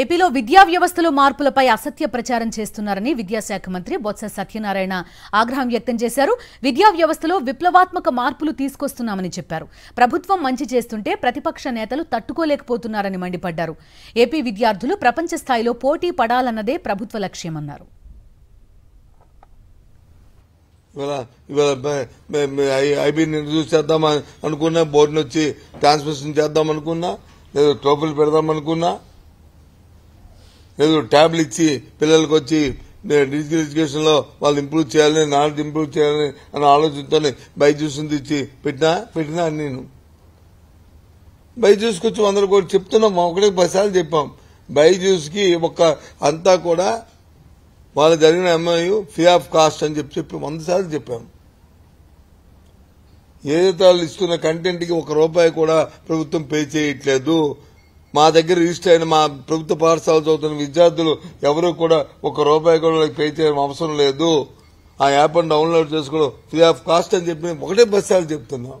ఏపీలో విద్యా వ్యవస్థలో మార్పులపై అసత్య ప్రచారం చేస్తున్నారని విద్యాశాఖ మంత్రి బొత్స సత్యనారాయణ ఆగ్రహం వ్యక్తం చేశారు విద్యా వ్యవస్థలో విప్లవాత్మక మార్పులు తీసుకొస్తున్నామని చెప్పారు ప్రభుత్వం మంచి చేస్తుంటే ప్రతిపక్ష నేతలు తట్టుకోలేకపోతున్నారని మండిపడ్డారు ఏపీ విద్యార్థులు ప్రపంచ స్థాయిలో పోటీ పడాలన్నదే ప్రభుత్వ లక్ష్యమన్నారు ఐబీని ఇంట్రడ్యూస్ చేద్దాం అనుకున్నా ట్రాన్స్మిషన్ చేద్దాం అనుకున్నా లేదా పెడదాం అనుకున్నా ఏదో ట్యాబ్లు ఇచ్చి పిల్లలకు వచ్చి డిజిటల్ ఎడ్యుకేషన్ లో వాళ్ళు ఇంప్రూవ్ చేయాలని నాలెడ్జ్ ఇంప్రూవ్ చేయాలని అనే ఆలోచనతోనే బైజూస్ ఇచ్చి పెట్టినా పెట్టినా అని నేను బైజూస్కి వచ్చి వందల కోట్లు చెప్తున్నాం ఒకటే పదిసార్లు చెప్పాం బైజూస్ కి ఒక అంతా కూడా వాళ్ళు జరిగిన ఎంఐయు ఫ్రీ ఆఫ్ కాస్ట్ అని చెప్పి చెప్పి వంద సార్లు చెప్పాం ఏదైతే వాళ్ళు ఇస్తున్న కంటెంట్కి ఒక రూపాయి కూడా ప్రభుత్వం పే చేయట్లేదు మా దగ్గర రిజిస్టర్ అయిన మా ప్రభుత్వ పాఠశాల చదువుతున్న విద్యార్థులు ఎవరూ కూడా ఒక రూపాయి కూడా పే చేయడం అవసరం లేదు ఆ యాప్ డౌన్లోడ్ చేసుకోవడం ఫ్రీ ఆఫ్ కాస్ట్ అని చెప్పి ఒకటే బస్సాలు చెప్తున్నాం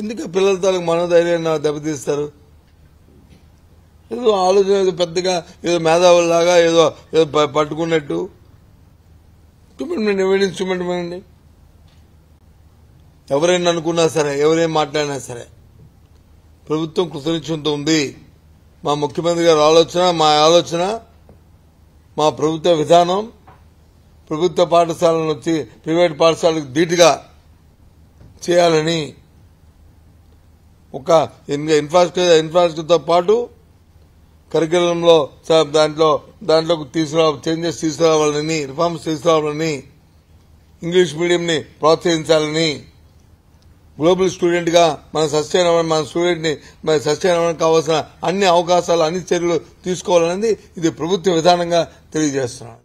ఎందుకు పిల్లల తాలూకు మనోధైర్యాన్ని దెబ్బతీస్తారు ఏదో ఆలోచన ఏదో పెద్దగా ఏదో లాగా ఏదో ఏదో పట్టుకున్నట్టు చూపెట్టమండి ఎవిడెన్స్ చూపెట్టమండి ఎవరైనా అనుకున్నా సరే ఎవరేం మాట్లాడినా సరే ప్రభుత్వం కృతనిచ్చంతో ఉంది మా ముఖ్యమంత్రి గారి ఆలోచన మా ఆలోచన మా ప్రభుత్వ విధానం ప్రభుత్వ పాఠశాలను వచ్చి ప్రైవేట్ పాఠశాలకు ధీటుగా చేయాలని ఒక ఇన్ఫ్రాస్ట్రక్చర్ ఇన్ఫ్రాస్ట్రక్చర్తో పాటు కరికులంలో దాంట్లో దాంట్లో తీసుకురా చేంజెస్ తీసుకురావాలని రిఫార్మ్స్ తీసుకురావాలని ఇంగ్లీష్ మీడియంని ప్రోత్సహించాలని గ్లోబల్ స్టూడెంట్గా మన సస్టైన్ అవ్వడం మన స్టూడెంట్ని సస్టైన్ అవ్వడానికి కావాల్సిన అన్ని అవకాశాలు అన్ని చర్యలు తీసుకోవాలనేది ఇది ప్రభుత్వ విధానంగా తెలియజేస్తున్నాను